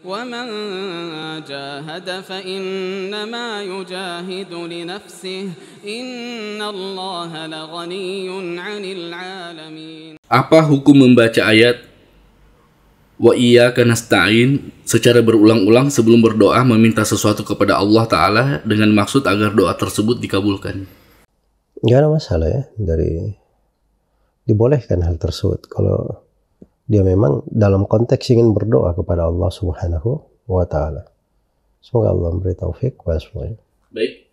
ومن جاهد فإنما يجاهد لنفسه إن الله لغني عن العالمين Apa hukum membaca ayat Wa iyyaka nasta'in secara berulang-ulang sebelum berdoa meminta sesuatu kepada Allah Ta'ala dengan maksud agar doa tersebut dikabulkan? Gak ada masalah ya dari dibolehkan hal tersebut kalau dia memang dalam konteks ingin berdoa kepada Allah Subhanahu wa taala. Semoga Allah memberi taufik kepada semuanya. Baik,